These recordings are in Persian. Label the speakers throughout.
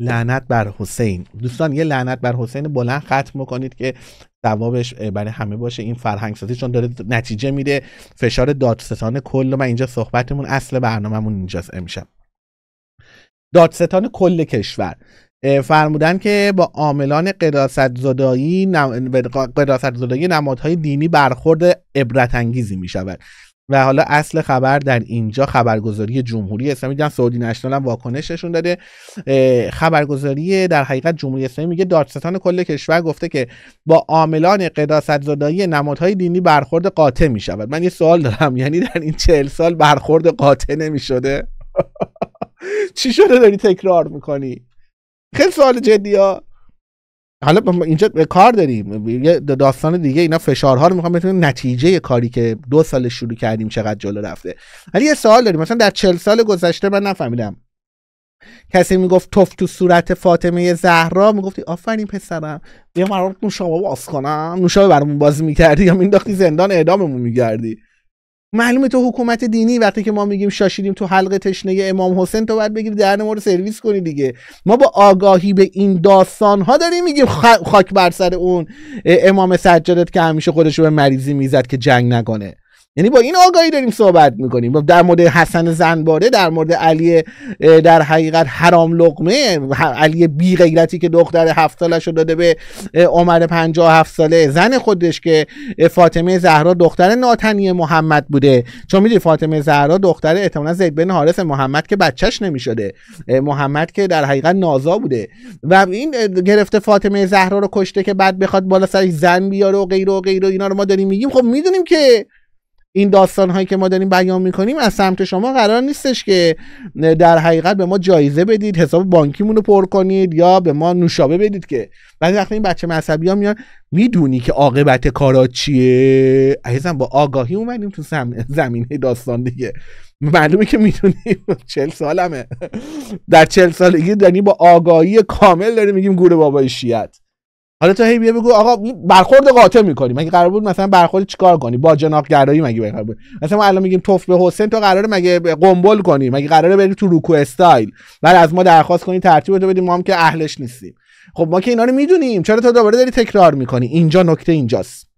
Speaker 1: لعنت بر حسین دوستان یه لعنت بر حسین بلند ختم کنید که ثوابش برای همه باشه این فرهنگ سازی چون داره نتیجه میده فشار دادستان کل من اینجا صحبتمون اصل برنامهمون اینجاست امشب دادستان کل کشور فرمودن که با عاملان قداست زدایی قداست زدایی نمادهای دینی برخورد عبرت انگیزی می شود و حالا اصل خبر در اینجا خبرگزاری جمهوری اسلامی دیدم سعودی نشنال هم واکنششون داده خبرگزاری در حقیقت جمهوری اسلامی میگه دادستان کل کشور گفته که با عاملان قداست زدایی نمادهای دینی برخورد قاطع میشود من یه سوال دارم یعنی در این چهل سال برخورد قاطع نمیشده چی شده داری تکرار میکنی خیلی سوال جدی ها حالا اینجا کار داریم یه داستان دیگه اینا فشارها رو میخوام بتونیم نتیجه کاری که دو سال شروع کردیم چقدر جلو رفته ولی یه سوال داریم مثلا در چل سال گذشته من نفهمیدم کسی میگفت توف تو صورت فاطمه زهرا میگفتی آفرین پسرم بیا مرات نوشابه باز کنم نوشابه برامون بازی میکردی یا مینداختی زندان اعداممون میکردی معلومه تو حکومت دینی وقتی که ما میگیم شاشیدیم تو حلقه تشنه امام حسین تو باید بگیری درن ما رو سرویس کنی دیگه ما با آگاهی به این داستان ها داریم میگیم خاک بر سر اون امام سجادت که همیشه خودش رو به مریضی میزد که جنگ نکنه یعنی با این آگاهی داریم صحبت میکنیم در مورد حسن زنباره در مورد علی در حقیقت حرام لقمه علی بی غیرتی که دختر هفت سالش رو داده به عمر هفت ساله زن خودش که فاطمه زهرا دختر ناتنی محمد بوده چون میدونی فاطمه زهرا دختر احتمالا زید بن حارث محمد که بچهش نمیشده محمد که در حقیقت نازا بوده و این گرفته فاطمه زهرا رو کشته که بعد بخواد بالا سرش زن بیاره و غیر و غیر اینا رو ما داریم میگیم خب میدونیم که این داستان هایی که ما داریم بیان میکنیم از سمت شما قرار نیستش که در حقیقت به ما جایزه بدید حساب بانکیمون رو پر کنید یا به ما نوشابه بدید که بعضی این بچه مذهبی ها میان میدونی که عاقبت کارا چیه عزیزم با آگاهی اومدیم تو زمینه داستان دیگه معلومه که میدونیم چل سالمه در چل سالگی دنی با آگاهی کامل داریم میگیم گوره بابای شیعت حالا تو هی بیا بگو آقا برخورد قاطع میکنی مگه قرار بود مثلا برخورد چیکار کنی با جناق گرایی مگه قرار بود مثلا ما الان میگیم توف به حسین تو قراره مگه قنبل کنی مگه قراره بری تو روکو استایل بعد از ما درخواست کنی ترتیب تو بدیم هم که اهلش نیستیم خب ما که اینا رو میدونیم چرا تو دوباره داری تکرار میکنی اینجا نکته اینجاست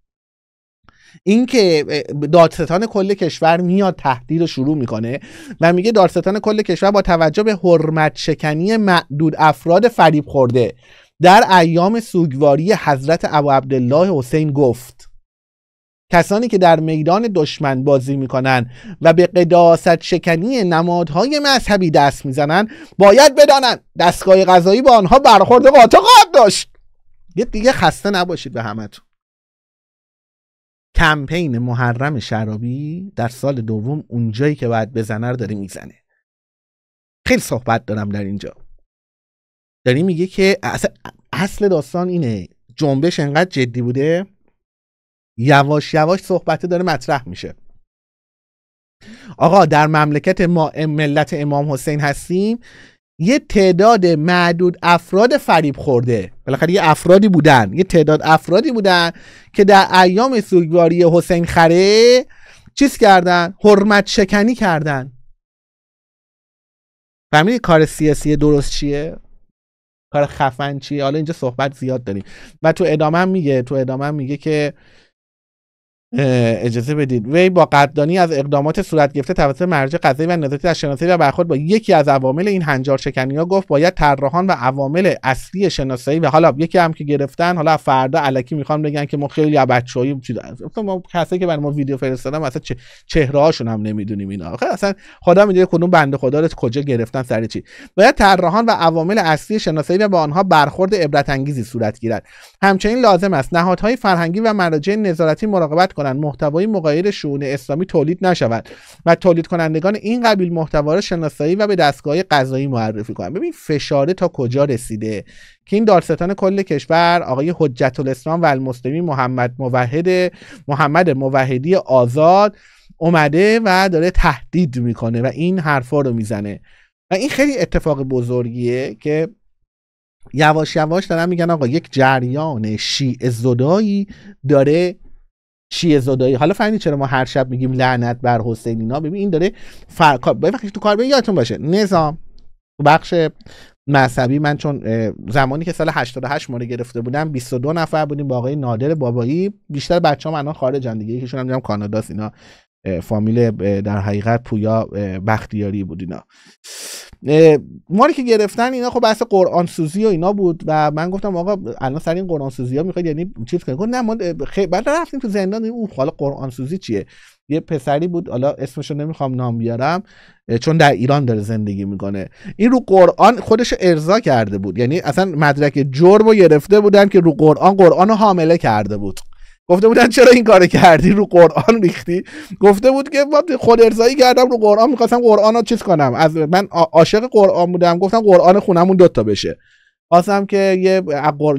Speaker 1: اینکه دادستان کل کشور میاد تهدید و شروع میکنه و میگه دادستان کل کشور با توجه به حرمت شکنی معدود افراد فریب خورده در ایام سوگواری حضرت ابو عبدالله حسین گفت کسانی که در میدان دشمن بازی میکنن و به قداست شکنی نمادهای مذهبی دست میزنند باید بدانند دستگاه غذایی با آنها برخورد قاطع خواهد داشت یه دیگه خسته نباشید به همتون کمپین محرم شرابی در سال دوم اونجایی که باید بزنه رو داره میزنه خیلی صحبت دارم در اینجا داری میگه که اصل داستان اینه جنبش انقدر جدی بوده یواش یواش صحبته داره مطرح میشه آقا در مملکت ما ملت امام حسین هستیم یه تعداد معدود افراد فریب خورده بالاخره یه افرادی بودن یه تعداد افرادی بودن که در ایام سوگواری حسین خره چیز کردن حرمت شکنی کردن فهمیدی کار سیاسی درست چیه کار خفن چیه حالا اینجا صحبت زیاد داریم و تو ادامه میگه تو ادامه میگه که اجازه بدید وی با قدردانی از اقدامات صورت گرفته توسط مرجع قضایی و نظارتی در شناسایی و برخورد با یکی از عوامل این هنجار شکنی ها گفت باید طراحان و عوامل اصلی شناسایی و حالا یکی هم که گرفتن حالا فردا علکی میخوان بگن که ما خیلی بچه‌ای چیز ما کسایی که برای ما ویدیو فرستادن اصلا چه... چهره هاشون هم نمیدونیم اینا آخه اصلا خدا میدونه کدوم بنده خدا رو کجا گرفتن سر چی باید طراحان و عوامل اصلی شناسایی و با آنها برخورد عبرت انگیزی صورت گیرد همچنین لازم است نهادهای فرهنگی و مراجع نظارتی مراقبت کنند محتوای مغایر شعون اسلامی تولید نشود و تولید کنندگان این قبیل محتوا را شناسایی و به دستگاه قضایی معرفی کنند ببین فشاره تا کجا رسیده که این دارستان کل کشور آقای حجت الاسلام و المسلمی محمد موحد محمد موحدی آزاد اومده و داره تهدید میکنه و این حرفا رو میزنه و این خیلی اتفاق بزرگیه که یواش یواش دارن میگن آقا یک جریان شیعه زدایی داره شیعه زدایی حالا فهمیدی چرا ما هر شب میگیم لعنت بر حسین اینا ببین این داره فرق تو کار یادتون باشه نظام تو بخش مذهبی من چون زمانی که سال 88 ما گرفته بودم 22 نفر بودیم با آقای نادر بابایی بیشتر بچه‌ام الان خارجن دیگه یکیشون هم میگم کانادا اینا فامیل در حقیقت پویا بختیاری بود اینا ما که گرفتن اینا خب بحث قرآن سوزی و اینا بود و من گفتم آقا الان سر این قرآن سوزی ها میخواید یعنی چیز کنید نه ما خیلی بعد رفتیم تو زندان اون حالا قرآن سوزی چیه یه پسری بود حالا اسمشو نمیخوام نام بیارم چون در ایران داره زندگی میکنه این رو قرآن خودش ارضا کرده بود یعنی اصلا مدرک جرم رو گرفته بودن که رو قرآن قرآن رو حامله کرده بود گفته بودن چرا این کار کردی رو قرآن ریختی گفته بود که من خود ارزایی کردم رو قرآن میخواستم قرآن رو چیز کنم از من عاشق قرآن بودم گفتم قرآن خونمون دوتا بشه خواستم که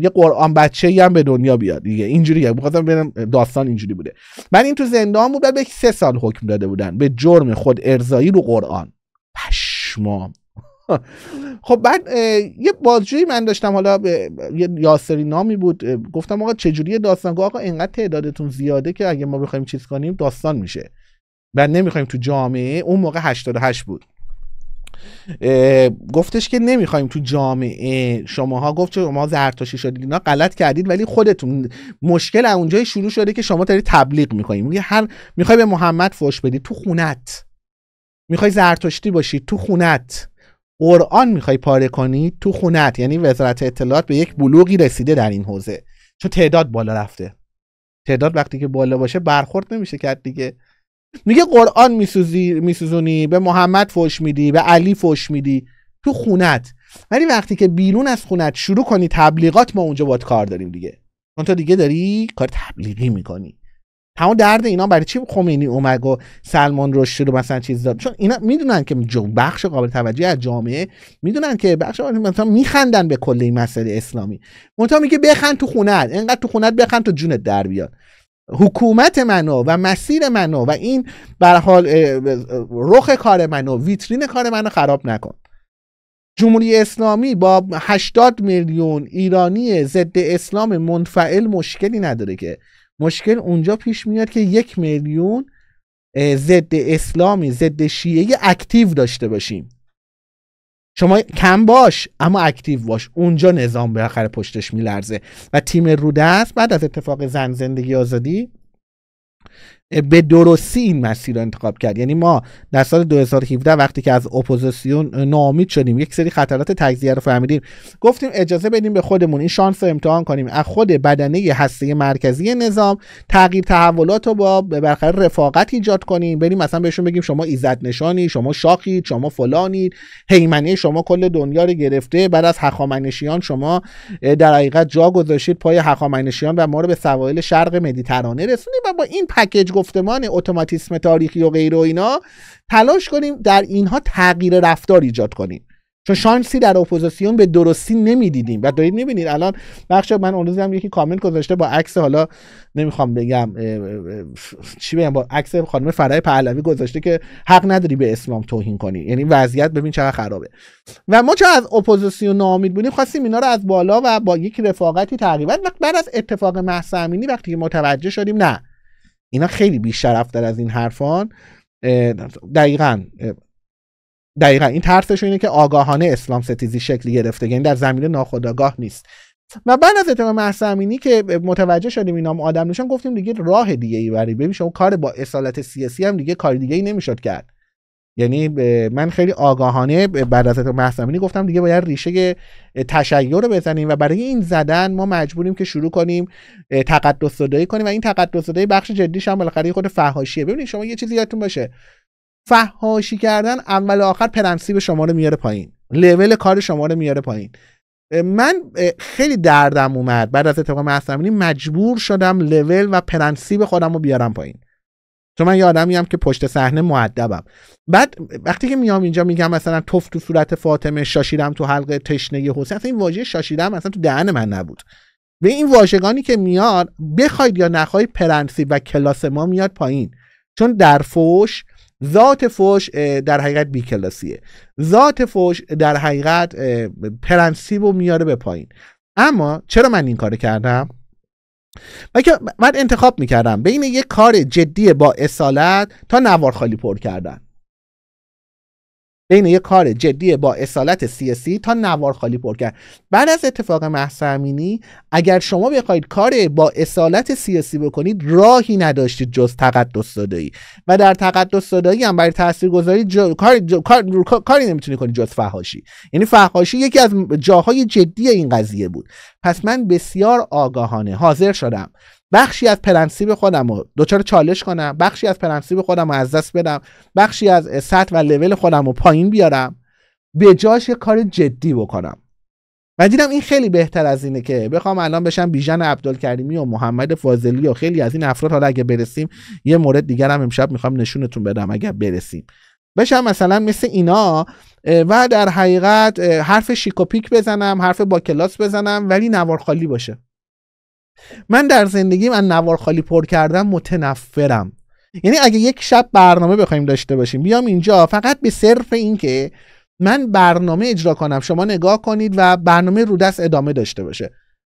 Speaker 1: یه قرآن بچه هم به دنیا بیاد دیگه اینجوریه می‌خواستم ببینم داستان اینجوری بوده من این تو زندان بود بعد به سه سال حکم داده بودن به جرم خود ارزایی رو قرآن پشمام خب بعد یه بازجویی من داشتم حالا یه یاسری نامی بود گفتم آقا چجوری داستان آقا اینقدر تعدادتون زیاده که اگه ما بخوایم چیز کنیم داستان میشه بعد نمیخوایم تو جامعه اون موقع 88 بود گفتش که نمیخوایم تو جامعه شماها گفت شما زرتاشی شدید نه غلط کردید ولی خودتون مشکل اونجای شروع شده که شما داری تبلیغ میکنیم میگه هر میخوای به محمد فوش بدی تو خونت میخوای زرتشتی باشی تو خونت قرآن میخوای پاره کنی تو خونت یعنی وزارت اطلاعات به یک بلوغی رسیده در این حوزه چون تعداد بالا رفته تعداد وقتی که بالا باشه برخورد نمیشه کرد دیگه میگه قرآن میسوزی میسوزونی به محمد فوش میدی به علی فوش میدی تو خونت ولی وقتی که بیرون از خونت شروع کنی تبلیغات ما اونجا باید کار داریم دیگه چون تو دیگه داری کار تبلیغی میکنی همون درد اینا برای چی خمینی اومد و سلمان رشدی رو مثلا چیز داد چون اینا میدونن که بخش قابل توجه از جامعه میدونن که بخش مثلا میخندن به کل این مسئله اسلامی منتها میگه بخند تو خونت انقدر تو خونت بخند تو جونت در بیاد حکومت منو و مسیر منو و این بر حال رخ کار منو ویترین کار منو خراب نکن جمهوری اسلامی با 80 میلیون ایرانی ضد اسلام منفعل مشکلی نداره که مشکل اونجا پیش میاد که یک میلیون ضد اسلامی ضد شیعه اکتیو داشته باشیم شما کم باش اما اکتیو باش اونجا نظام به آخر پشتش میلرزه و تیم رودست بعد از اتفاق زن زندگی آزادی به درستی این مسیر رو انتخاب کرد یعنی ما در سال 2017 وقتی که از اپوزیسیون نامید شدیم یک سری خطرات تجزیه رو فهمیدیم گفتیم اجازه بدیم به خودمون این شانس رو امتحان کنیم از خود بدنه هسته مرکزی نظام تغییر تحولات رو با به برخلاف رفاقت ایجاد کنیم بریم مثلا بهشون بگیم شما ایزد نشانی شما شاخید شما فلانید هیمنه شما کل دنیا رو گرفته بعد از هخامنشیان شما در حقیقت جا گذاشتید پای هخامنشیان و ما رو به سواحل شرق مدیترانه رسونید و با این پکیج گفتمان اتوماتیسم تاریخی و غیره و اینا تلاش کنیم در اینها تغییر رفتار ایجاد کنیم چون شانسی در اپوزیسیون به درستی نمیدیدیم و دارید میبینید الان بخش من اون هم یکی کامنت گذاشته با عکس حالا نمیخوام بگم چی بگم با عکس خانم فرای پهلوی گذاشته که حق نداری به اسلام توهین کنی یعنی وضعیت ببین چقدر خرابه و ما چه از اپوزیسیون ناامید بودیم خواستیم اینا رو از بالا و با یک رفاقتی تقریبا بعد از اتفاق مهسا وقتی متوجه شدیم نه اینا خیلی بیشرفتر از این حرفان دقیقا دقیقا این ترسش اینه که آگاهانه اسلام ستیزی شکلی گرفته یعنی در زمینه ناخداگاه نیست و بعد از اتمام امینی که متوجه شدیم اینام آدم نشان گفتیم دیگه راه دیگه ای بری ببین شما کار با اصالت سیاسی هم دیگه کار دیگه ای نمیشد کرد یعنی من خیلی آگاهانه بعد از محسنمینی گفتم دیگه باید ریشه تشیع رو بزنیم و برای این زدن ما مجبوریم که شروع کنیم تقدس کنیم و این تقدس بخش جدیش هم بالاخره خود فحاشیه ببینید شما یه چیزی یادتون باشه فحاشی کردن اول و آخر پرنسیب شما رو میاره پایین لول کار شما رو میاره پایین من خیلی دردم اومد بعد از اتفاق مجبور شدم لول و پرنسیب خودم رو بیارم پایین چون من یه آدمی که پشت صحنه معدبم بعد وقتی که میام اینجا میگم مثلا توف تو صورت فاطمه شاشیدم تو حلقه تشنه حسین اصلا این واژه شاشیدم اصلا تو دهن من نبود به این واژگانی که میاد بخواید یا نخواهید پرنسی و کلاس ما میاد پایین چون در فوش ذات فوش در حقیقت بیکلاسیه ذات فوش در حقیقت پرنسیب و میاره به پایین اما چرا من این کار کردم من انتخاب میکردم بین یک کار جدی با اصالت تا نوار خالی پر کردن بین یه کار جدی با اصالت سیاسی تا نوار خالی پر کرد بعد از اتفاق امینی اگر شما بخواید کار با اصالت سیاسی بکنید راهی نداشتید جز تقدس زدایی و در تقدس زدایی هم برای تاثیرگذاری جا... کار... کار... کاری نمیتونی کنید جز فحاشی یعنی فحاشی یکی از جاهای جدی این قضیه بود پس من بسیار آگاهانه حاضر شدم بخشی از پرنسیب خودم رو دوچار چالش کنم بخشی از پرنسیب خودم رو از دست بدم بخشی از سطح و لول خودم رو پایین بیارم به جاش یه کار جدی بکنم و دیدم این خیلی بهتر از اینه که بخوام الان بشم بیژن عبدالکریمی و محمد فاضلی و خیلی از این افراد حالا اگه برسیم یه مورد دیگر هم امشب میخوام نشونتون بدم اگر برسیم بشم مثلا مثل اینا و در حقیقت حرف شیکوپیک بزنم حرف با کلاس بزنم ولی نوار خالی باشه من در زندگیم من نوار خالی پر کردن متنفرم یعنی اگه یک شب برنامه بخوایم داشته باشیم بیام اینجا فقط به صرف اینکه من برنامه اجرا کنم شما نگاه کنید و برنامه رو دست ادامه داشته باشه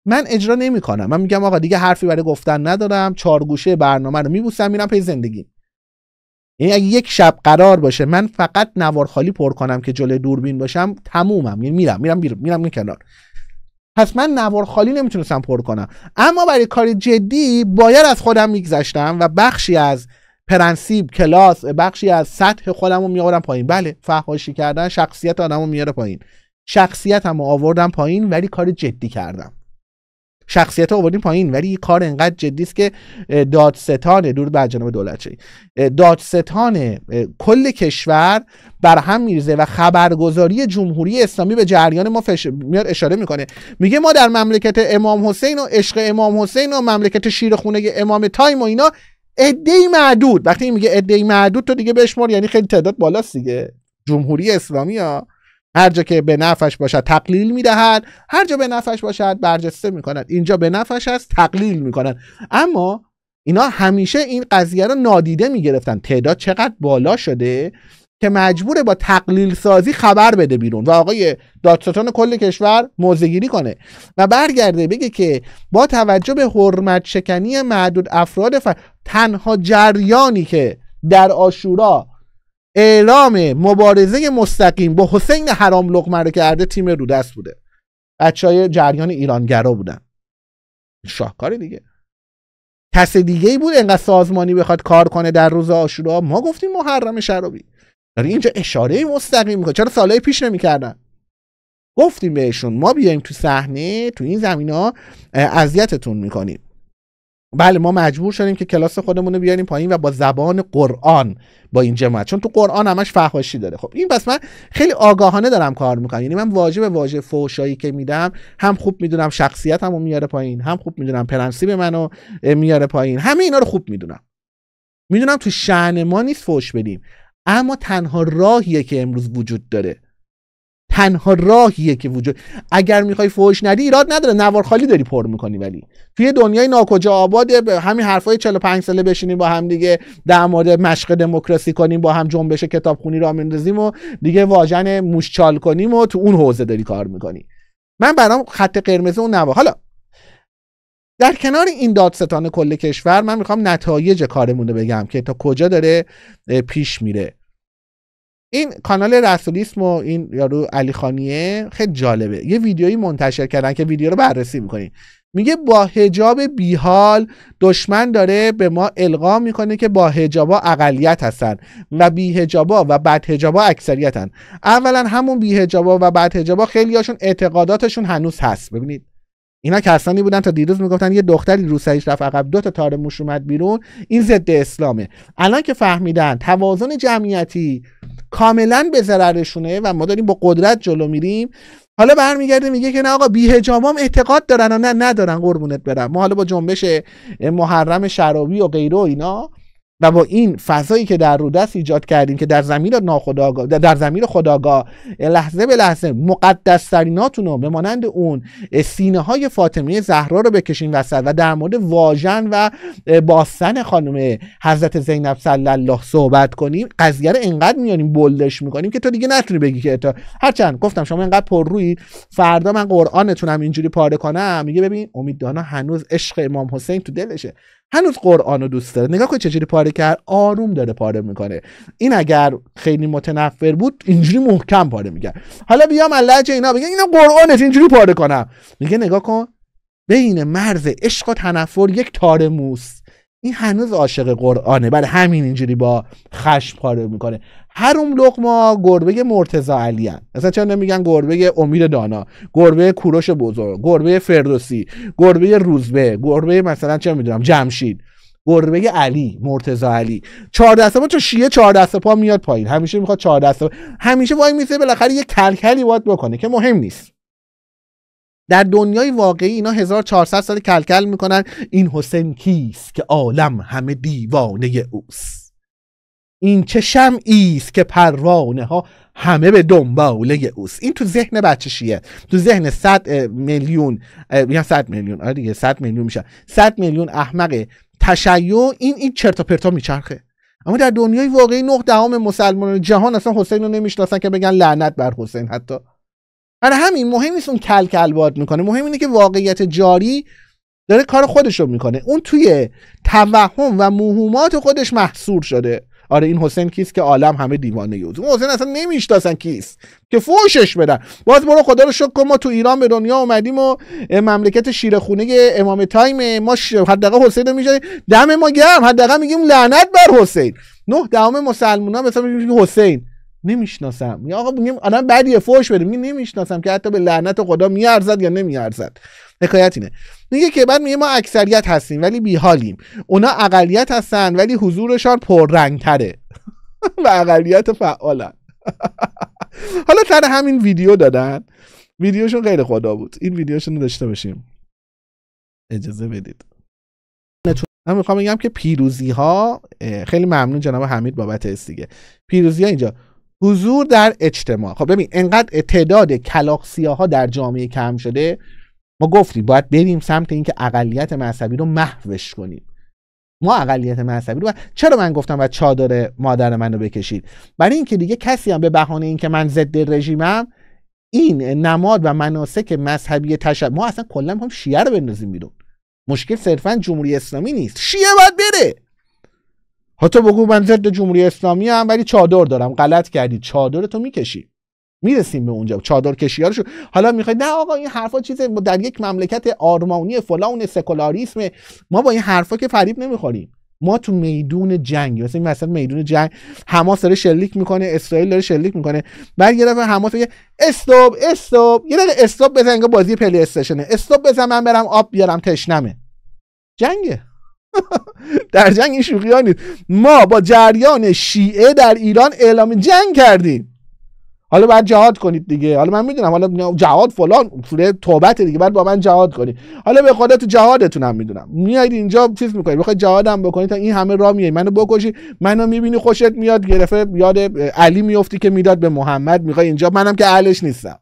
Speaker 1: من اجرا نمی کنم من میگم آقا دیگه حرفی برای گفتن ندارم چهار گوشه برنامه رو میبوسم میرم پی زندگی یعنی اگه یک شب قرار باشه من فقط نوار خالی پر کنم که جلوی دوربین باشم تمومم یعنی میرم میرم میرم میرم, پس من نوار خالی نمیتونستم پر کنم اما برای کار جدی باید از خودم میگذشتم و بخشی از پرنسیب کلاس بخشی از سطح خودم رو میآورم پایین بله فهاشی کردن شخصیت آدم رو میاره پایین شخصیتم رو آوردم پایین ولی کار جدی کردم شخصیت ها آوردیم پایین ولی کار انقدر جدی که دادستان دور بر جناب دولتچی دادستان کل کشور بر هم میریزه و خبرگزاری جمهوری اسلامی به جریان ما فش... میاد اشاره میکنه میگه ما در مملکت امام حسین و عشق امام حسین و مملکت شیرخونه امام تایم و اینا عده معدود وقتی میگه عده معدود تو دیگه بشمار یعنی خیلی تعداد بالاست دیگه جمهوری اسلامی ها هر جا که به نفعش باشد تقلیل میدهد هر جا به نفعش باشد برجسته میکند اینجا به نفعش است تقلیل میکند اما اینا همیشه این قضیه رو نادیده میگرفتن تعداد چقدر بالا شده که مجبوره با تقلیل سازی خبر بده بیرون و آقای دادستان کل کشور موزگیری کنه و برگرده بگه که با توجه به حرمت شکنی معدود افراد تنها جریانی که در آشورا اعلام مبارزه مستقیم با حسین حرام لقمه کرده تیم رو دست بوده بچه های جریان ایرانگرا بودن شاهکاری دیگه کس دیگه ای بود انقدر سازمانی بخواد کار کنه در روز آشورا ما گفتیم محرم شرابی داری یعنی اینجا اشاره مستقیم میکنه چرا سالهای پیش نمیکردن گفتیم بهشون ما بیایم تو صحنه تو این زمین ها اذیتتون میکنیم بله ما مجبور شدیم که کلاس خودمون رو بیاریم پایین و با زبان قرآن با این جماعت چون تو قرآن همش فحاشی داره خب این پس من خیلی آگاهانه دارم کار میکنم یعنی من واژه به واژه فوشایی که میدم هم خوب میدونم شخصیتمو میاره پایین هم خوب میدونم به منو میاره پایین همه اینا رو خوب میدونم میدونم تو شعن ما نیست فوش بدیم اما تنها راهیه که امروز وجود داره تنها راهیه که وجود اگر میخوای فوش ندی ایراد نداره نوار خالی داری پر میکنی ولی توی دنیای ناکجا آباد همین حرفای 45 ساله بشینیم با هم دیگه در مورد مشق دموکراسی کنیم با هم جنبش کتابخونی را میندازیم و دیگه واژن موشچال کنیم و تو اون حوزه داری کار میکنی من برام خط قرمز اون نوار حالا در کنار این دادستان کل کشور من میخوام نتایج کارمون رو بگم که تا کجا داره پیش میره این کانال رسولیسم و این یارو علی خانیه خیلی جالبه یه ویدیویی منتشر کردن که ویدیو رو بررسی میکنین میگه با هجاب بیحال دشمن داره به ما القا میکنه که با حجابا اقلیت هستن و بی و بد هجابا اکثریتن اولا همون بی حجابا و بد حجابا خیلی هاشون اعتقاداتشون هنوز هست ببینید اینا کسانی بودن تا دیروز میگفتن یه دختری روسریش رفت عقب دو تا تار موش اومد بیرون این ضد اسلامه الان که فهمیدن توازن جمعیتی کاملا به ضررشونه و ما داریم با قدرت جلو میریم حالا برمیگرده میگه که نه آقا بیهجامام اعتقاد دارن و نه ندارن قربونت برم ما حالا با جنبش محرم شرابی و غیره و اینا و با این فضایی که در رو دست ایجاد کردیم که در زمین ناخداگاه در زمین خداگاه لحظه به لحظه مقدس رو به مانند اون سینه های فاطمه زهرا رو بکشین وسط و در مورد واژن و باسن خانم حضرت زینب صلی الله صحبت کنیم قضیه رو انقدر میانیم بلدش میکنیم که تو دیگه نتونی بگی که تا هرچند گفتم شما انقدر پر روی فردا من قرآنتونم اینجوری پاره کنم میگه ببین امید هنوز عشق امام حسین تو دلشه هنوز قرآن رو دوست داره نگاه کن چجوری پاره کرد آروم داره پاره میکنه این اگر خیلی متنفر بود اینجوری محکم پاره میکرد حالا بیام علج اینا بگم اینا از اینجوری پاره کنم میگه نگاه کن بین مرز عشق و تنفر یک تار موس این هنوز عاشق قرآنه برای بله، همین اینجوری با خشم پاره میکنه هر اون لقما گربه مرتزا علی هن. اصلا چرا نمیگن گربه امیر دانا گربه کوروش بزرگ گربه فردوسی گربه روزبه گربه مثلا چه میدونم جمشید گربه علی مرتزا علی چهار دسته پا چون شیه چهار دسته پا میاد پایین همیشه میخواد چهار دسته پا. همیشه وای میسه بالاخره یه کلکلی باید بکنه که مهم نیست در دنیای واقعی اینا 1400 سال کلکل میکنن این حسین کیست که عالم همه دیوانه اوست این چه شمعی است که پروانه ها همه به دنباله اوست این تو ذهن بچه تو ذهن صد میلیون یا صد میلیون آره دیگه صد میلیون میشه صد میلیون احمق تشیع این این چرت پرتا میچرخه اما در دنیای واقعی نه دهم مسلمانان جهان اصلا حسین رو نمیشناسن که بگن لعنت بر حسین حتی برای همین مهم نیست اون کل کل باد میکنه مهم اینه که واقعیت جاری داره کار خودش رو میکنه اون توی توهم و موهومات خودش محصور شده آره این حسین کیست که عالم همه دیوانه یوز اون حسین اصلا نمیشناسن کیست که فوشش بدن باز برو خدا رو شکر کن ما تو ایران به دنیا اومدیم و مملکت شیرخونه امام تایم ما هر حداقل حسین میشه دم ما گرم حداقل میگیم لعنت بر حسین نه دهم مسلمونا مثلا میگیم حسین نمیشناسم یا آقا میگم آدم بدیه فوش بده می نمیشناسم که حتی به لعنت خدا میارزد یا نمیارزد حکایت اینه میگه که بعد میگه ما اکثریت هستیم ولی بیحالیم اونا اقلیت هستن ولی حضورشان پررنگتره و اقلیت فعالن حالا سر همین ویدیو دادن ویدیوشون غیر خدا بود این ویدیوشون رو داشته باشیم اجازه بدید من میخوام بگم که پیروزی ها خیلی ممنون جناب حمید بابت دیگه پیروزی ها اینجا حضور در اجتماع خب ببین انقدر تعداد کلاقسیاها ها در جامعه کم شده ما گفتیم باید بریم سمت اینکه اقلیت مذهبی رو محوش کنیم ما اقلیت مذهبی رو چرا من گفتم و چادر مادر منو بکشید برای اینکه دیگه کسی هم به بهانه اینکه من ضد رژیمم این نماد و مناسک مذهبی تشب ما اصلا کلا هم شیعه رو بندازیم بیرون مشکل صرفا جمهوری اسلامی نیست شیعه باید بره حتی بگو من ضد جمهوری اسلامی هم ولی چادر دارم غلط کردی چادر تو میرسیم به اونجا چادر کشیارشو حالا میخواید نه آقا این حرفا چیزه در یک مملکت آرمانی فلان سکولاریسم ما با این حرفا که فریب نمیخوریم ما تو میدون جنگ مثلا این مثلا میدون جنگ حماس داره شلیک میکنه اسرائیل داره شلیک میکنه بعد یه دفعه حماس میگه استوب استوب یه دفعه استوب بزن بازی پلی استشنه استوب بزن من برم آب بیارم تشنمه جنگه در جنگ این ما با جریان شیعه در ایران اعلام جنگ کردیم حالا بعد جهاد کنید دیگه حالا من میدونم حالا جهاد فلان سوره توبت دیگه بعد با من جهاد کنید حالا به خدا تو جهادتون هم میدونم میایید اینجا چیز میکنید میخواید جهاد هم بکنید تا این همه راه میای منو بکشی منو میبینی خوشت میاد گرفته یاد علی میفتی که میداد به محمد میخوای اینجا منم که اهلش نیستم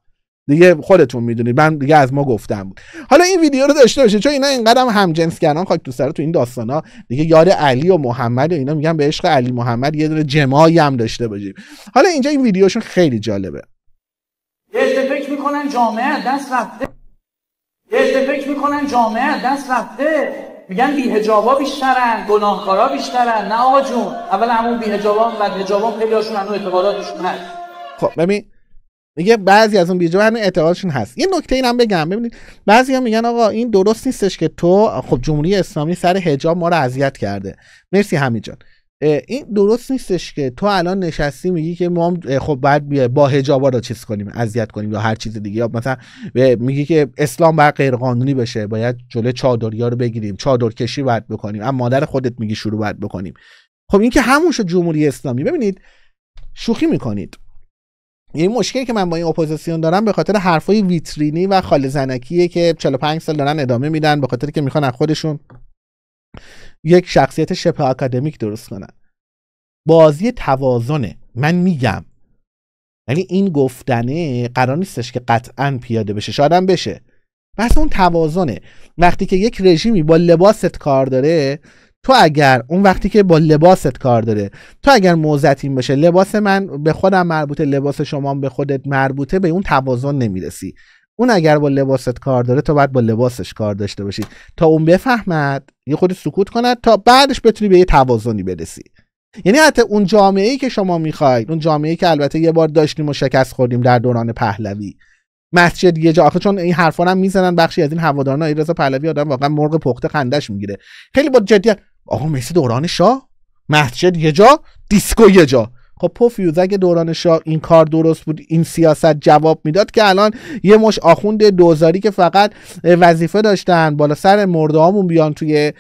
Speaker 1: دیگه خودتون میدونید من دیگه از ما گفتم بود حالا این ویدیو رو داشته باشه چون اینا اینقدر هم گران خاک تو سر تو این ها دیگه یار علی و محمد و اینا میگن به عشق علی محمد یه دونه جمایی هم داشته باشیم حالا اینجا این ویدیوشون خیلی جالبه
Speaker 2: یه فکر میکنن جامعه دست رفته یه فکر میکنن جامعه دست رفته میگن بیهجابا بیشترن گناهکارا بیشترن نه آقا جون اول همون بیهجابا و حجابا خیلی هاشون اعتقاداتشون هست
Speaker 1: خب ببین میگه بعضی از اون بیجا هم اعتقادشون هست این نکته هم بگم ببینید بعضی هم میگن آقا این درست نیستش که تو خب جمهوری اسلامی سر حجاب ما رو اذیت کرده مرسی حمید جان این درست نیستش که تو الان نشستی میگی که ما خب باید با حجابا رو چیز کنیم اذیت کنیم یا هر چیز دیگه یا مثلا میگی که اسلام باید غیر قانونی بشه باید جلو چادریا رو بگیریم چادر کشی بعد بکنیم اما مادر خودت میگی شروع بعد بکنیم خب این که همونش جمهوری اسلامی ببینید شوخی میکنید یه یعنی مشکلی که من با این اپوزیسیون دارم به خاطر حرفای ویترینی و خال زنکیه که 45 سال دارن ادامه میدن به خاطر که میخوان از خودشون یک شخصیت شبه اکادمیک درست کنن بازی توازنه من میگم ولی این گفتنه قرار نیستش که قطعا پیاده بشه شادم بشه بس اون توازنه وقتی که یک رژیمی با لباست کار داره تو اگر اون وقتی که با لباست کار داره تو اگر موزت این باشه لباس من به خودم مربوطه لباس شما به خودت مربوطه به اون توازن نمیرسی اون اگر با لباست کار داره تو باید با لباسش کار داشته باشی تا اون بفهمد یه خود سکوت کند تا بعدش بتونی به یه توازنی برسی یعنی حتی اون جامعه ای که شما میخواید اون جامعه ای که البته یه بار داشتیم و شکست خوردیم در دوران پهلوی مسجد یه جا آخه چون این حرفا هم میزنن بخشی از این هواداران ایرزا پهلوی آدم واقعا مرغ پخته خندش میگیره خیلی با جدیت آقا مسی دوران شاه مسجد یه جا دیسکو یه جا خب پوفیوز اگه دوران شاه این کار درست بود این سیاست جواب میداد که الان یه مش آخوند دوزاری که فقط وظیفه داشتن بالا سر مردهامون بیان توی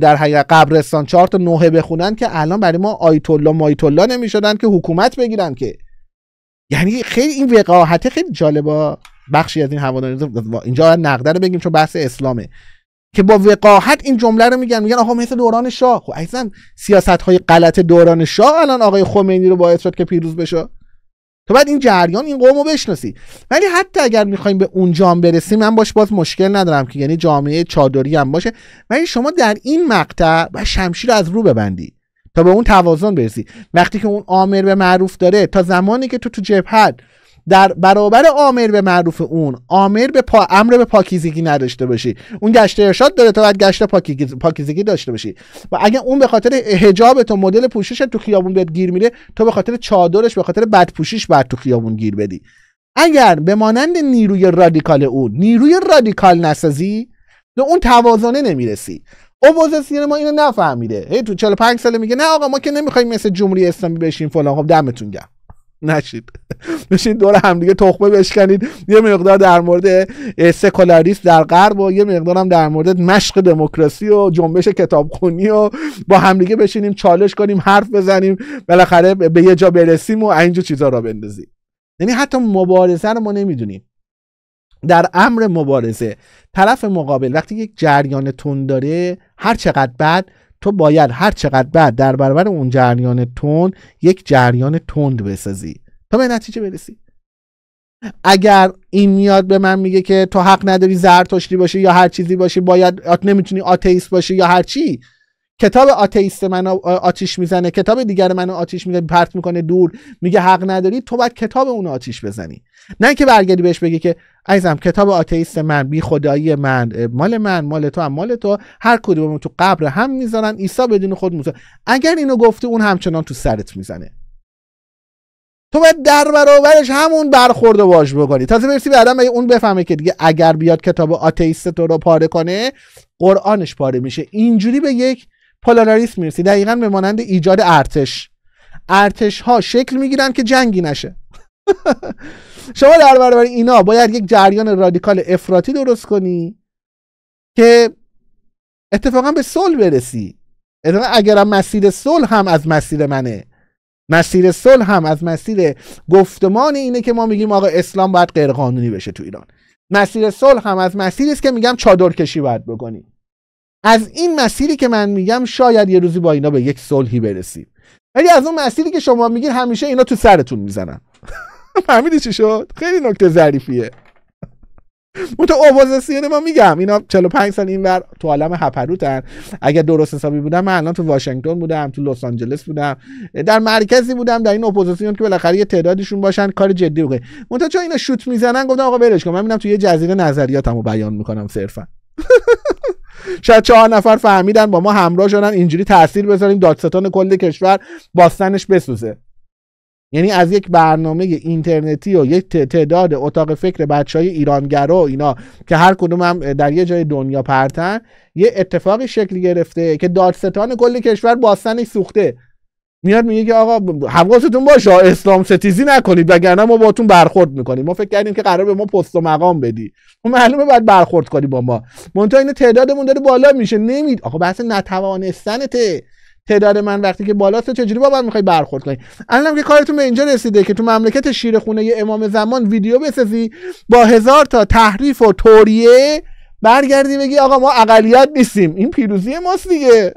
Speaker 1: در حقیقت قبرستان چهار تا نوحه بخونن که الان برای ما آیت الله مایت الله نمیشدن که حکومت بگیرن که یعنی خیلی این وقاحت خیلی جالبه بخشی از این هواداران اینجا بگیم چون بحث اسلامه که با وقاحت این جمله رو میگن میگن آقا مثل دوران شاه خب اصلا سیاست های غلط دوران شاه الان آقای خمینی رو باعث شد که پیروز بشه تو بعد این جریان این قوم رو بشناسی ولی حتی اگر میخوایم به اون جام برسیم من باش باز مشکل ندارم که یعنی جامعه چادری هم باشه ولی شما در این مقطع و شمشیر از رو ببندی تا به اون توازن برسی وقتی که اون آمر به معروف داره تا زمانی که تو تو جبهت در برابر آمر به معروف اون آمر به پا امر به پاکیزگی نداشته باشی اون گشت ارشاد داره تا باید گشت پاکیزگی داشته باشی و اگر اون به خاطر حجاب تو مدل پوشش تو خیابون بهت گیر میره تو به خاطر چادرش به خاطر بد پوشش بعد تو خیابون گیر بدی اگر به مانند نیروی رادیکال اون نیروی رادیکال نسازی به اون توازنه نمیرسی اپوزیسیون ما اینو نفهمیده هی تو 45 ساله میگه نه آقا ما که نمیخوایم مثل جمهوری اسلامی بشیم فلان خب دمتون گرم نشید بشین دور همدیگه تخمه بشکنید یه مقدار در مورد سکولاریسم در غرب و یه مقدار هم در مورد مشق دموکراسی و جنبش کتابخونی و با همدیگه بشینیم چالش کنیم حرف بزنیم بالاخره به یه جا برسیم و اینجا چیزا را بندازیم یعنی حتی مبارزه رو ما نمیدونیم در امر مبارزه طرف مقابل وقتی یک جریان تند داره هر چقدر بعد تو باید هر چقدر بعد در برابر اون جریان تند یک جریان تند بسازی تا به نتیجه برسی اگر این میاد به من میگه که تو حق نداری زرتشتی باشی یا هر چیزی باشی باید نمیتونی آتئیست باشی یا هر چی کتاب آتیست منو آتیش میزنه کتاب دیگر منو آتیش میزنه پرت میکنه دور میگه حق نداری تو باید کتاب اون آتیش بزنی نه که برگردی بهش بگی که عزیزم کتاب آتئیست من بی خدایی من مال من مال تو هم مال تو هر کدوممون تو قبر هم میذارن عیسی بدون خود موسی اگر اینو گفتی اون همچنان تو سرت میزنه تو باید در برابرش همون برخورد و واژ بکنی تازه برسی به آدم اون بفهمه که دیگه اگر بیاد کتاب آتئیست تو رو پاره کنه قرآنش پاره میشه اینجوری به یک پولاریسم میرسی دقیقا به مانند ایجاد ارتش ارتش ها شکل میگیرن که جنگی نشه شما در برابر اینا باید یک جریان رادیکال افراطی درست کنی که اتفاقا به صلح برسی اتفاقا اگرم مسیر صلح هم از مسیر منه مسیر صلح هم از مسیر گفتمان اینه که ما میگیم آقا اسلام باید غیرقانونی بشه تو ایران مسیر صلح هم از مسیری است که میگم چادر کشی باید بکنی از این مسیری که من میگم شاید یه روزی با اینا به یک صلحی برسیم ولی از اون مسیری که شما میگین همیشه اینا تو سرتون میزنن فهمیدی چی شد خیلی نکته ظریفیه اون تو ما میگم اینا 45 سال اینور تو عالم هپروتن اگر درست حسابی بودم من الان تو واشنگتن بودم تو لس آنجلس بودم در مرکزی بودم در این اپوزیسیون که بالاخره یه تعدادشون باشن کار جدی من اون چون اینا شوت میزنن گفتم آقا برش کن من میرم تو یه جزیره نظریاتمو بیان میکنم صرفا شاید چهار نفر فهمیدن با ما همراه شدن اینجوری تاثیر بذاریم دادستان کل کشور باستنش بسوزه یعنی از یک برنامه اینترنتی و یک تعداد اتاق فکر بچه های ایرانگرا و اینا که هر کدوم هم در یه جای دنیا پرتن یه اتفاقی شکل گرفته که دادستان کل کشور باستنش سوخته میاد میگه که آقا حواستون باشه اسلام ستیزی نکنید وگرنه ما باتون برخورد میکنیم ما فکر کردیم که قرار به ما پست و مقام بدی اون معلومه باید برخورد کنی با ما منتها این تعدادمون داره بالا میشه نمید آقا بحث نتوانستنته تعداد من وقتی که بالاست چجوری با من میخوای برخورد کنی الانم که کارتون به اینجا رسیده که تو مملکت شیرخونه امام زمان ویدیو بسازی با هزار تا تحریف و توریه برگردی بگی آقا ما اقلیت نیستیم این پیروزی ماست دیگه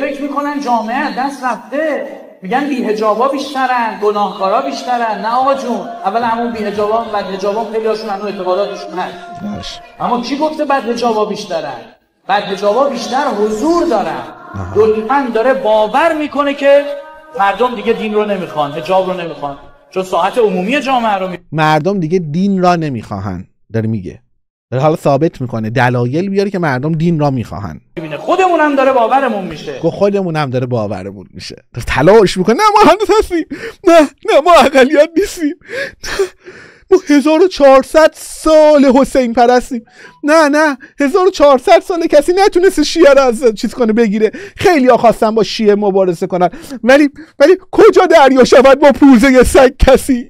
Speaker 2: فکر میکنن جامعه دست رفته میگن حجابا بیشترن گناهکارا بیشترن نه آقا جون اول همون حجابا و هجابا خیلیاشون هنو اعتقاداتشون هست اما کی گفته بعد حجابا بیشترن بعد حجابا بیشتر حضور دارن من داره باور میکنه که مردم دیگه دین رو نمیخوان حجاب رو نمیخوان چون ساعت عمومی جامعه رو می...
Speaker 1: مردم دیگه دین را نمیخوان داره میگه داره حالا ثابت میکنه دلایل بیاره که مردم دین را میخواهن
Speaker 2: خودمون هم داره باورمون میشه گو
Speaker 1: خودمون هم داره باورمون میشه تلاش میکنه نه ما هنوز هستیم نه نه ما اقلیت نیستیم ما 1400 سال حسین پرستیم نه نه 1400 سال کسی نتونست شیعه رو از چیز کنه بگیره خیلی ها خواستن با شیعه مبارزه کنن ولی ولی کجا دریا شود با پوزه سگ کسی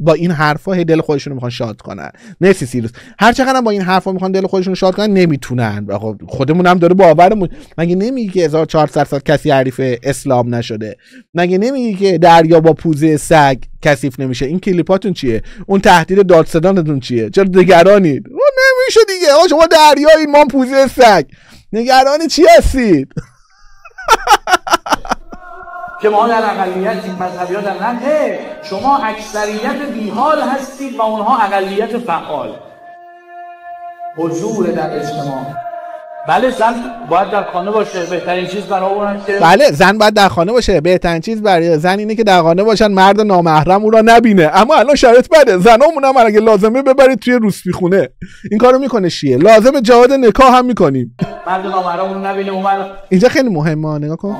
Speaker 1: با این حرفا هی دل خودشون رو میخوان شاد کنن مرسی سیروس هر چقدر با این حرفا میخوان دل خودشون رو شاد کنن نمیتونن خب خودمون هم داره باورمون مگه نمیگی که 1400 سال کسی حریف اسلام نشده مگه نمیگی که دریا با پوزه سگ کثیف نمیشه این کلیپاتون چیه اون تهدید دادستانتون چیه چرا نگرانید نمیشه دیگه شما دریایی ما پوزه سگ نگران چی هستید
Speaker 2: که ما در اقلیت مذهبی ها در نه شما اکثریت بیحال هستید و اونها اقلیت فعال حضور در اجتماع بله زن باید در خانه باشه بهترین چیز برای اون که بله زن
Speaker 1: باید در خانه باشه بهترین چیز برای زن اینه که در خانه باشن مرد نامحرم او را نبینه اما الان شرط بده زنامون هم اگه لازمه ببرید توی روسپی خونه این کارو میکنه شیه لازمه جواد نکاح هم میکنیم
Speaker 2: مرد نامحرم نبینه
Speaker 1: اینجا خیلی مهمه نگاه کن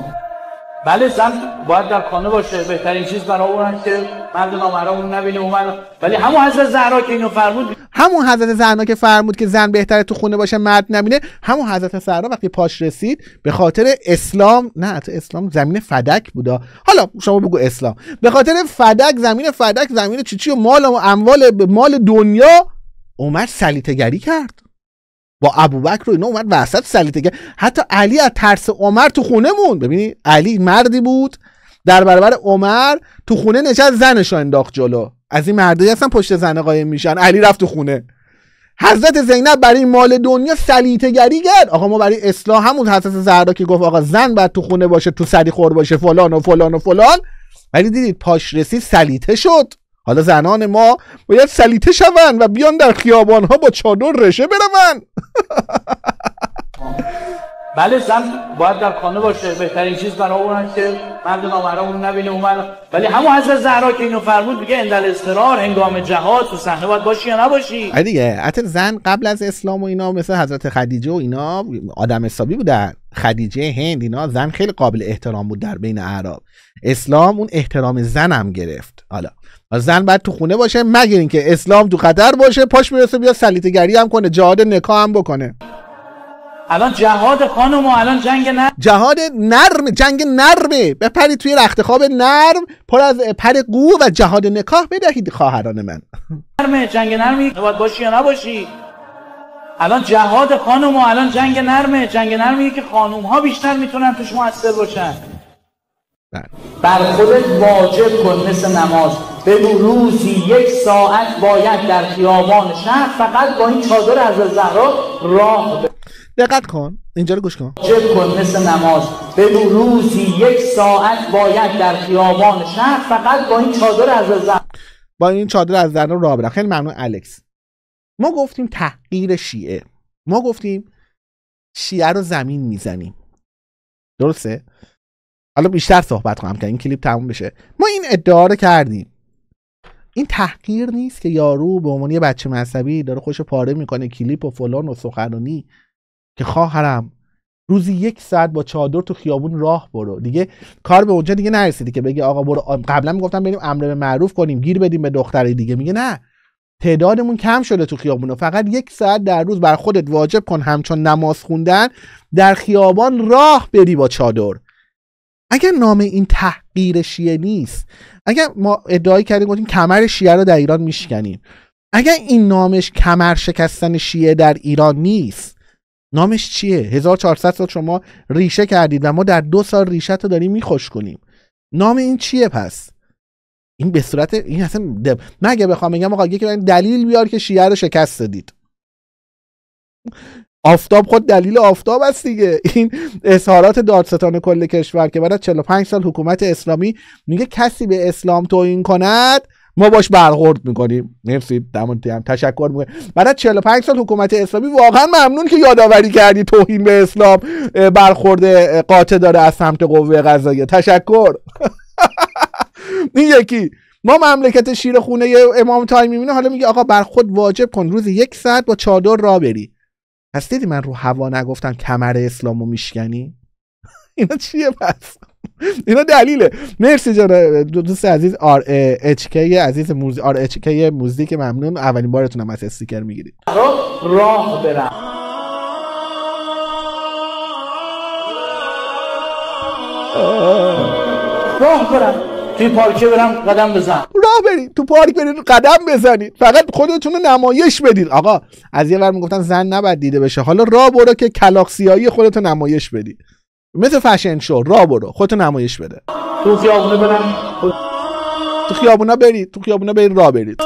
Speaker 2: بله زن باید در خانه باشه بهترین چیز برای اون که مرد نامحرم نبینه اون ولی همون حضرت زهرا که اینو فرمود
Speaker 1: همون حضرت زهرا که فرمود که زن بهتره تو خونه باشه مرد نبینه همون حضرت زهرا وقتی پاش رسید به خاطر اسلام نه تو اسلام زمین فدک بودا حالا شما بگو اسلام به خاطر فدک زمین فدک زمین چی و مال و اموال مال دنیا اومد سلیتگری کرد با ابوبکر رو اینا اومد وسط سلیته که حتی علی از ترس عمر تو خونه مون ببینی علی مردی بود در برابر عمر تو خونه نشست زنش رو انداخت جلو از این مردای هستن پشت زن قایم میشن علی رفت تو خونه حضرت زینب برای مال دنیا سلیته گری کرد آقا ما برای اصلاح همون حضرت زهرا که گفت آقا زن بعد تو خونه باشه تو سری خور باشه فلان و فلان و فلان ولی دیدید پاش رسید سلیته شد حالا زنان ما باید سلیته شوند و بیان در خیابان ها با چادر رشه بروند
Speaker 2: بله زن باید در خانه باشه بهترین چیز برای اون که مرد نامره اون نبینه اون ولی همون حضرت زهرا که اینو فرمود میگه اندل استرار هنگام جهاد تو صحنه باید باشی یا نباشی
Speaker 1: دیگه حتی زن قبل از اسلام و اینا مثل حضرت خدیجه و اینا آدم حسابی بودن خدیجه هند اینا زن خیلی قابل احترام بود در بین اعراب اسلام اون احترام زن هم گرفت حالا زن بعد تو خونه باشه مگر اینکه اسلام تو خطر باشه پاش میرسه بیا سلیتگری هم کنه جهاد نکاح هم بکنه
Speaker 2: الان جهاد خانم و الان جنگ نرم جهاد
Speaker 1: نرم جنگ نرمه بپرید توی رخت خواب نرم پر از پر قو و جهاد نکاح بدهید خواهران من
Speaker 2: نرمه جنگ نرمی باید باشی یا نباشی الان جهاد خانم و الان جنگ نرمه جنگ نرمی که خانم ها بیشتر میتونن توش موثر باشن بله. بر خودت واجب کن مثل نماز به روزی یک ساعت باید در خیابان شهر فقط با این چادر از زهرا راه
Speaker 1: دقت کن اینجا رو گوش کن کن مثل نماز
Speaker 2: به روزی یک ساعت باید در خیابان شهر فقط با این چادر از زن
Speaker 1: با این چادر از زن را خیلی ممنون الکس ما گفتیم تحقیر شیعه ما گفتیم شیعه رو زمین میزنیم درسته حالا بیشتر صحبت خواهم که این کلیپ تموم بشه ما این ادعا رو کردیم این تحقیر نیست که یارو به عنوان یه بچه مذهبی داره خوش پاره میکنه کلیپ و فلان و سخنرانی که خواهرم روزی یک ساعت با چادر تو خیابون راه برو دیگه کار به اونجا دیگه نرسیدی که بگی آقا برو قبلا میگفتم بریم امر به معروف کنیم گیر بدیم به دختری دیگه میگه نه تعدادمون کم شده تو خیابون فقط یک ساعت در روز بر خودت واجب کن همچون نماز خوندن در خیابان راه بری با چادر اگر نام این تحقیر شیعه نیست اگر ما ادعای کردیم گفتیم کمر شیعه رو در ایران میشکنیم اگر این نامش کمر شکستن شیعه در ایران نیست نامش چیه 1400 سال شما ریشه کردید و ما در دو سال ریشه رو داریم میخوش کنیم نام این چیه پس این به صورت این اصلا دب... من اگه بخوام بگم آقا یکی دلیل بیار که شیعه رو شکست دادید آفتاب خود دلیل آفتاب است دیگه این اظهارات دادستان کل کشور که بعد 45 سال حکومت اسلامی میگه کسی به اسلام توهین کند ما باش برخورد میکنیم مرسی دمون هم تشکر میکنیم بعد از 45 سال حکومت اسلامی واقعا ممنون که یادآوری کردی توهین به اسلام برخورد قاطع داره از سمت قوه قضاییه تشکر این یکی ما مملکت شیر خونه امام تایم میبینه حالا میگه آقا بر خود واجب کن روز یک ساعت با چادر را بری پس دیدی من رو هوا نگفتم کمر اسلامو میشکنی اینا چیه پس اینا دلیله مرسی جان دوست عزیز آر اچ کی عزیز موزیک آر اچ کی موزیک ممنون اولین بارتون هم از استیکر میگیرید
Speaker 2: راه برم راه برم توی پارکه برم قدم بزن راه
Speaker 1: برید تو پارک برید قدم بزنید فقط خودتون رو نمایش بدید آقا از یه ور میگفتن زن نباید دیده بشه حالا راه برو که خودت رو نمایش بدید مثل فشن شو را برو خودتو نمایش بده تو خیابونه تو خیابونا برید تو خیابونا برید را برید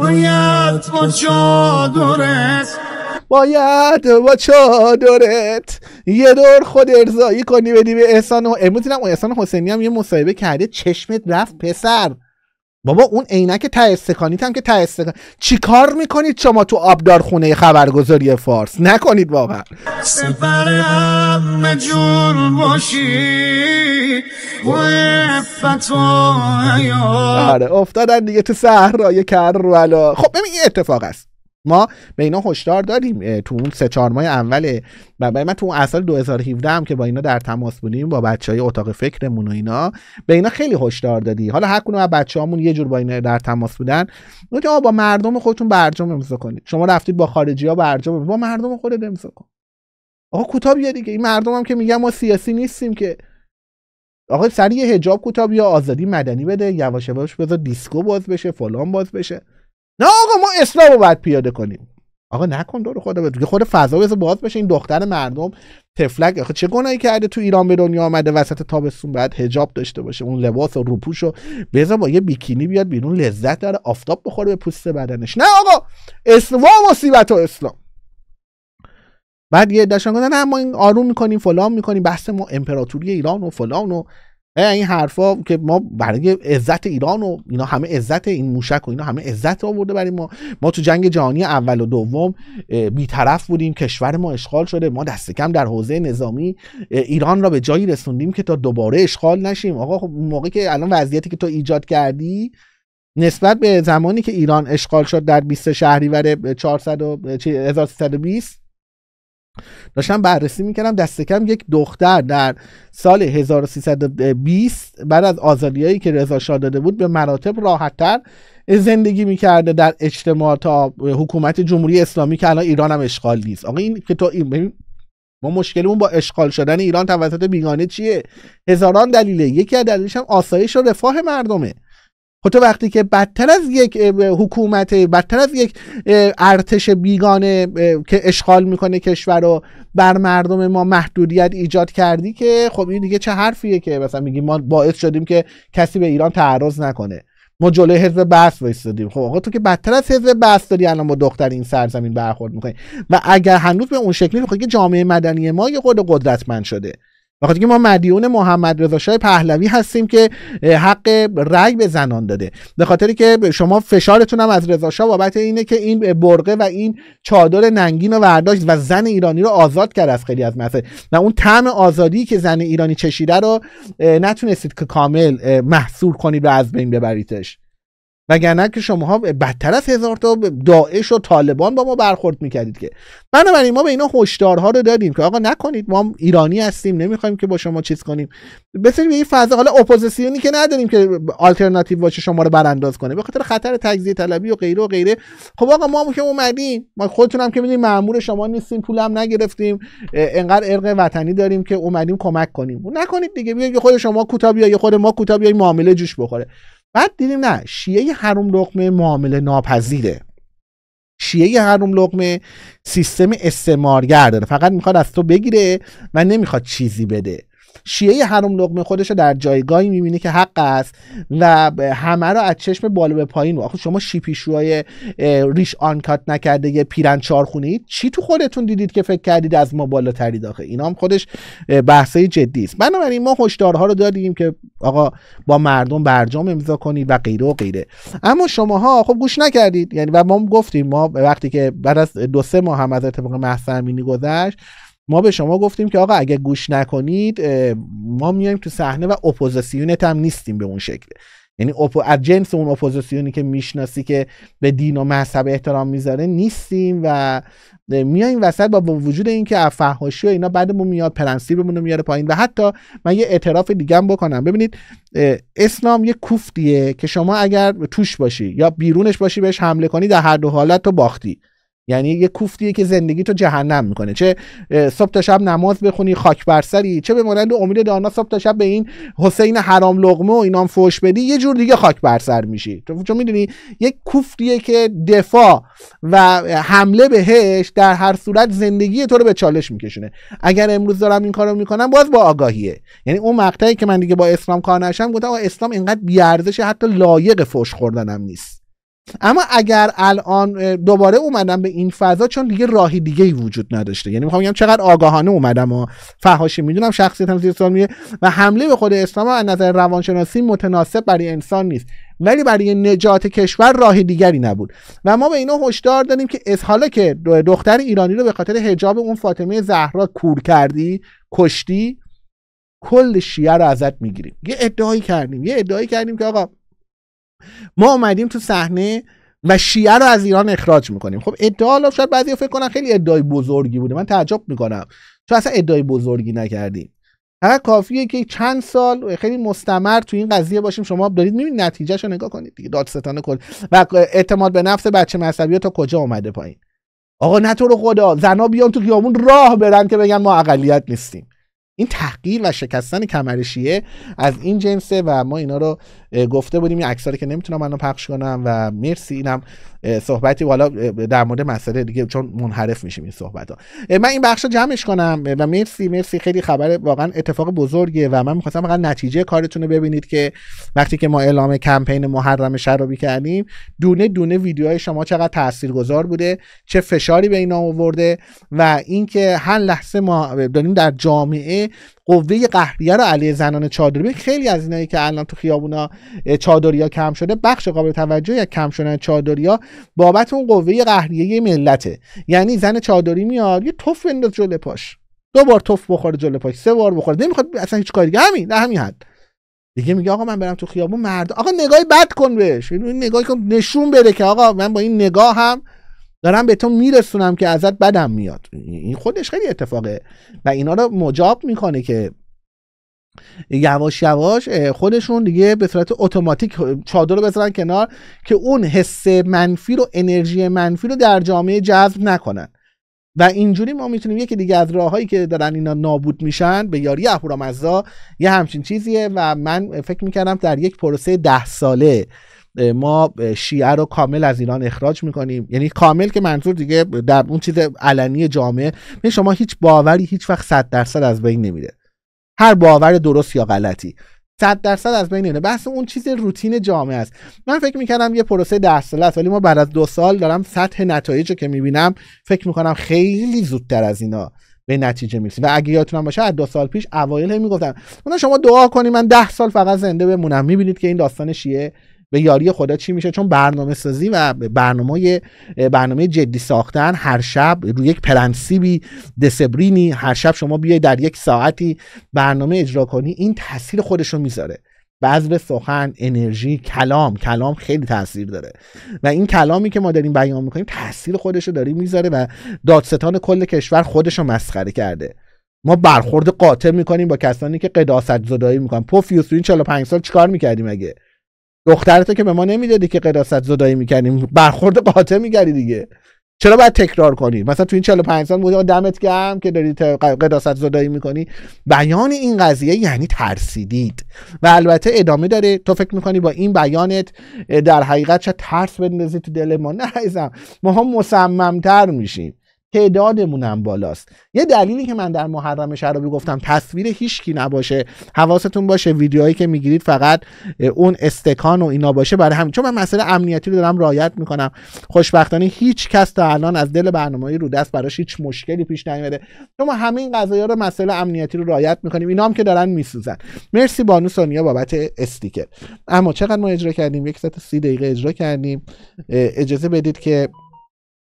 Speaker 1: باید با چادرت باید با یه دور خود ارزایی کنی بدی به احسان و امروز احسان حسینی هم یه مصاحبه کرده چشمت رفت پسر بابا اون عینک ته استکانیت هم که ته استکان چیکار میکنید شما تو آبدار خونه خبرگزاری فارس نکنید واقعا
Speaker 2: سفر همه جور باشی و آره
Speaker 1: افتادن دیگه تو صحرای کر خب ببین این اتفاق است ما به اینا هشدار داریم تو اون سه چهار ماه اول و من تو اون اصل 2017 هم که با اینا در تماس بودیم با بچه های اتاق فکرمون و اینا به اینا خیلی هشدار دادی حالا هر با بچه بچه‌هامون یه جور با اینا در تماس بودن آقا با مردم خودتون برجام امضا کنید شما رفتید با خارجی ها برجام با مردم خودت امضا کن آقا کوتاه بیا دیگه این مردم هم که میگم ما سیاسی نیستیم که آقا سری هجاب کوتاه یا آزادی مدنی بده یواش یواش بذار دیسکو باز بشه فلان باز بشه نه آقا ما اسلام رو باید پیاده کنیم آقا نکن دور خدا دیگه خود فضا بز باز بشه این دختر مردم تفلک آخه چه گناهی کرده تو ایران به دنیا آمده وسط تابستون بعد حجاب داشته باشه اون لباس و روپوش و با یه بیکینی بیاد بیرون لذت داره آفتاب بخوره به پوست بدنش نه آقا اسلام مصیبت و اسلام بعد یه دشان نه ما این آروم میکنیم فلان میکنیم بحث ما امپراتوری ایران و فلان و این حرفا که ما برای عزت ایران و اینا همه عزت این موشک و اینا همه عزت آورده برای ما ما تو جنگ جهانی اول و دوم بیطرف بودیم کشور ما اشغال شده ما دست کم در حوزه نظامی ایران را به جایی رسوندیم که تا دوباره اشغال نشیم آقا خب موقعی که الان وضعیتی که تو ایجاد کردی نسبت به زمانی که ایران اشغال شد در 20 شهریور 400 و 1320 داشتم بررسی میکردم دست کم یک دختر در سال 1320 بعد از آزادیایی که رضا شاه داده بود به مراتب راحتتر زندگی میکرده در اجتماع تا حکومت جمهوری اسلامی که الان ایران هم اشغال نیست آقا این که تو این ما مشکلمون با اشغال شدن ایران توسط بیگانه چیه هزاران دلیله یکی از دلیلش هم آسایش و رفاه مردمه خب تو وقتی که بدتر از یک حکومت بدتر از یک ارتش بیگانه که اشغال میکنه کشور رو بر مردم ما محدودیت ایجاد کردی که خب این دیگه چه حرفیه که مثلا میگی ما باعث شدیم که کسی به ایران تعرض نکنه ما جلوی حزب بحث وایستادیم خب آقا تو که بدتر از حزب بحث داری الان با دختر این سرزمین برخورد میکنی و اگر هنوز به اون شکلی میخوای که جامعه مدنی ما یه خود قدرتمند شده بخاطر که ما مدیون محمد رضا شاه پهلوی هستیم که حق رأی به زنان داده به خاطر که شما فشارتون هم از رضا شاه بابت اینه که این برقه و این چادر ننگین رو برداشت و زن ایرانی رو آزاد کرد از خیلی از مسائل و اون طعم آزادی که زن ایرانی چشیده رو نتونستید که کامل محصور کنید و از بین ببریدش وگرنه که شماها بدتر از هزار تا داعش و طالبان با ما برخورد میکردید که بنابراین ما به اینا هشدارها رو دادیم که آقا نکنید ما ایرانی هستیم نمیخوایم که با شما چیز کنیم بسیاری به این فضا حالا اپوزیسیونی که نداریم که آلترناتیو باشه شما رو برانداز کنه به خاطر خطر تجزیه طلبی و غیره و غیره خب آقا ما هم که اومدیم ما هم که میدونیم مامور شما نیستیم پولم نگرفتیم انقدر ارق وطنی داریم که اومدیم کمک کنیم نکنید دیگه بیاید خود شما کوتا بیاید خود ما کوتا بیاید معامله جوش بخوره بعد دیدیم نه شیعه حروم لقمه معامله ناپذیره شیعه حروم لقمه سیستم استعمارگر داره فقط میخواد از تو بگیره و نمیخواد چیزی بده شیعه هرم لقمه خودش رو در جایگاهی میبینه که حق است و همه رو از چشم بالا به پایین آخه شما شیپیشوهای ریش آنکات نکرده یه پیرن چارخونه چی تو خودتون دیدید که فکر کردید از ما بالاترید آخه اینا هم خودش بحثه جدی است بنابراین ما هشدارها رو دادیم که آقا با مردم برجام امضا کنید و غیره و غیره اما شماها خب گوش نکردید یعنی و ما گفتیم ما وقتی که بعد از دو سه ماه هم از اتفاق محسن گذشت ما به شما گفتیم که آقا اگه گوش نکنید ما میایم تو صحنه و اپوزیسیونت هم نیستیم به اون شکل یعنی اپو... از جنس اون اپوزیسیونی که میشناسی که به دین و مذهب احترام میذاره نیستیم و میایم وسط با وجود اینکه از فحاشی و اینا بعدمون میاد پرنسیبمون رو میاره پایین و حتی من یه اعتراف دیگه بکنم ببینید اسلام یه کوفتیه که شما اگر توش باشی یا بیرونش باشی بهش حمله کنی در هر دو حالت تو باختی یعنی یه کوفتیه که زندگی تو جهنم میکنه چه صبح تا شب نماز بخونی خاک بر چه به مانند امید دانا صبح تا شب به این حسین حرام لغمه و اینام فوش بدی یه جور دیگه خاک برسر سر میشی چون میدونی یک کوفتیه که دفاع و حمله بهش در هر صورت زندگی تو رو به چالش میکشونه اگر امروز دارم این کارو میکنم باز با آگاهیه یعنی اون مقطعی که من دیگه با اسلام کار نشم گفتم اسلام اینقدر بیارزشه حتی لایق فوش خوردنم نیست اما اگر الان دوباره اومدم به این فضا چون دیگه راهی دیگه ای وجود نداشته یعنی میخوام بگم چقدر آگاهانه اومدم و فهاشی میدونم هم زیر میه و حمله به خود اسلام از نظر روانشناسی متناسب برای انسان نیست ولی برای نجات کشور راه دیگری نبود و ما به اینا هشدار دادیم که از حالا که دختر ایرانی رو به خاطر حجاب اون فاطمه زهرا کور کردی کشتی کل شیعه رو ازت میگیریم یه ادعایی کردیم یه ادعایی کردیم که آقا ما اومدیم تو صحنه و شیعه رو از ایران اخراج میکنیم خب ادعا حالا شاید بعضی فکر کنن خیلی ادعای بزرگی بوده من تعجب میکنم چون اصلا ادعای بزرگی نکردیم فقط کافیه که چند سال خیلی مستمر تو این قضیه باشیم شما دارید میبینید نتیجهش رو نگاه کنید دیگه دادستان کل و اعتماد به نفس بچه مذهبی تا کجا اومده پایین آقا نه تو رو خدا زنا بیان تو خیابون راه برن که بگن ما اقلیت نیستیم این تحقیر و شکستن کمرشیه از این جنسه و ما اینا رو گفته بودیم این که نمیتونم منو پخش کنم و مرسی اینم صحبتی حالا در مورد مسئله دیگه چون منحرف میشیم این صحبت ها من این بخش رو جمعش کنم و مرسی مرسی خیلی خبر واقعا اتفاق بزرگه و من میخواستم فقط نتیجه کارتون رو ببینید که وقتی که ما اعلام کمپین محرم شرابی کردیم دونه دونه ویدیوهای شما چقدر تاثیرگذار بوده چه فشاری به اینا آورده و اینکه هر لحظه ما داریم در جامعه قوه قهریه رو علیه زنان چادری خیلی از اینایی که الان تو خیابونا چادریا کم شده بخش قابل توجهی از کم شدن چادریا بابت اون قوه قهریه ملته یعنی زن چادری میاد یه توف بنداز جلو پاش دو بار توف بخوره جلو پاش سه بار بخوره نمیخواد اصلا هیچ کاری همین نه همین حد دیگه میگه آقا من برم تو خیابون مرد آقا نگاهی بد کن بهش یعنی این نگاهی کن نشون بده که آقا من با این نگاه هم دارم به تو میرسونم که ازت بدم میاد این خودش خیلی اتفاقه و اینا رو مجاب میکنه که یواش یواش خودشون دیگه به صورت اتوماتیک چادر رو بذارن کنار که اون حس منفی رو انرژی منفی رو در جامعه جذب نکنن و اینجوری ما میتونیم یکی دیگه از راههایی که دارن اینا نابود میشن به یاری اهورامزدا یه همچین چیزیه و من فکر میکردم در یک پروسه ده ساله ما شیعه رو کامل از ایران اخراج میکنیم یعنی کامل که منظور دیگه در اون چیز علنی جامعه شما هیچ باوری هیچ وقت صد درصد از بین نمیره هر باور درست یا غلطی صد درصد از بین اینه بحث اون چیز روتین جامعه است من فکر میکردم یه پروسه ده ساله است ولی ما بعد از دو سال دارم سطح نتایج رو که میبینم فکر میکنم خیلی زودتر از اینا به نتیجه میرسیم و اگه یادتونم باشه از دو سال پیش اوایل هم میگفتم اونا شما دعا کنی من ده سال فقط زنده بمونم میبینید که این داستان شیه به یاری خدا چی میشه چون برنامه سازی و برنامه برنامه جدی ساختن هر شب روی یک پرنسیبی دسبرینی هر شب شما بیای در یک ساعتی برنامه اجرا کنی این تاثیر خودش رو میذاره بذر سخن انرژی کلام کلام خیلی تاثیر داره و این کلامی که ما داریم بیان میکنیم تاثیر خودش رو داره میذاره و دادستان کل کشور خودش رو مسخره کرده ما برخورد قاطع میکنیم با کسانی که قداست زدایی میکنن پوفیوس تو 45 سال چیکار میکردیم اگه دخترتو که به ما نمیدادی که قداست زدایی میکنیم برخورد قاطع میگری دیگه چرا باید تکرار کنی مثلا تو این 45 سال بودی دمت گرم که داری قداست زدایی میکنی بیان این قضیه یعنی ترسیدید و البته ادامه داره تو فکر میکنی با این بیانت در حقیقت چه ترس بندازی تو دل ما نه ما هم مصممتر میشیم تعدادمون هم بالاست یه دلیلی که من در محرم شرابی گفتم تصویر هیچکی نباشه حواستون باشه ویدیوهایی که میگیرید فقط اون استکان و اینا باشه برای همین چون من مسئله امنیتی رو دارم رایت میکنم خوشبختانه هیچ کس تا الان از دل برنامه رو دست براش هیچ مشکلی پیش نیامده چون ما همه این قضایا رو مسئله امنیتی رو رعایت میکنیم اینا هم که دارن میسوزن مرسی بانو سونیا بابت استیکر اما چقدر ما اجرا کردیم یک ساعت سی دقیقه اجرا کردیم اجازه بدید که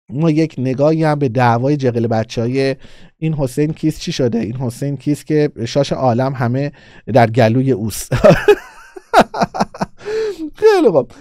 Speaker 1: ما یک نگاهی هم به دعوای جغل بچه های این حسین کیس چی شده این حسین کیس که شاش عالم همه در گلوی اوست خیلی خوب